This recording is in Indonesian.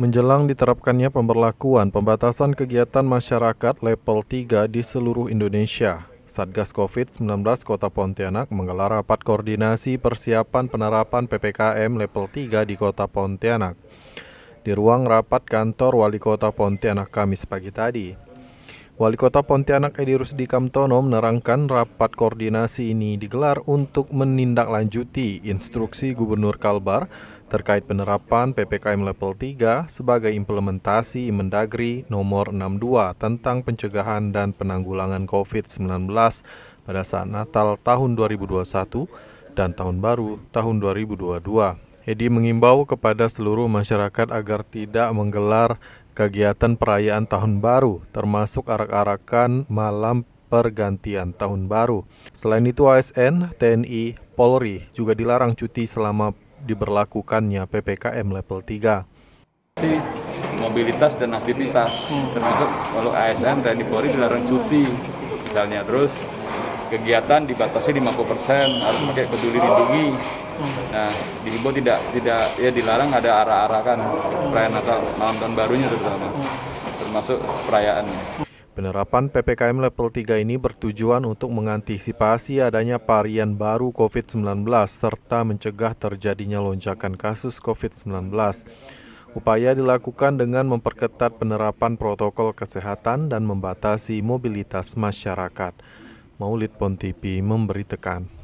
menjelang diterapkannya pemberlakuan pembatasan kegiatan masyarakat level 3 di seluruh Indonesia. Satgas COVID-19 Kota Pontianak menggelar rapat koordinasi persiapan penerapan PPKM level 3 di Kota Pontianak. Di ruang rapat kantor Wali Kota Pontianak Kamis pagi tadi, Wali Kota Pontianak Edi Rusdi Kamtono menerangkan rapat koordinasi ini digelar untuk menindaklanjuti instruksi Gubernur Kalbar terkait penerapan PPKM level 3 sebagai implementasi Mendagri nomor 62 tentang pencegahan dan penanggulangan COVID-19 pada saat Natal tahun 2021 dan tahun baru tahun 2022. Edi mengimbau kepada seluruh masyarakat agar tidak menggelar kegiatan perayaan Tahun Baru, termasuk arak-arakan malam pergantian Tahun Baru. Selain itu, ASN, TNI, Polri juga dilarang cuti selama diberlakukannya PPKM level 3. Mobilitas dan aktivitas, hmm. termasuk kalau ASN dan Polri dilarang cuti, misalnya terus kegiatan dibatasi 50% harus pakai peduli lindungi hmm. nah dihimbau tidak tidak ya dilarang ada arah-arahkan perayaan Natal malam tahun barunya terutama hmm. termasuk perayaannya Penerapan PPKM level 3 ini bertujuan untuk mengantisipasi adanya varian baru COVID-19 serta mencegah terjadinya lonjakan kasus COVID-19. Upaya dilakukan dengan memperketat penerapan protokol kesehatan dan membatasi mobilitas masyarakat. Maulid Pontipi memberi tekan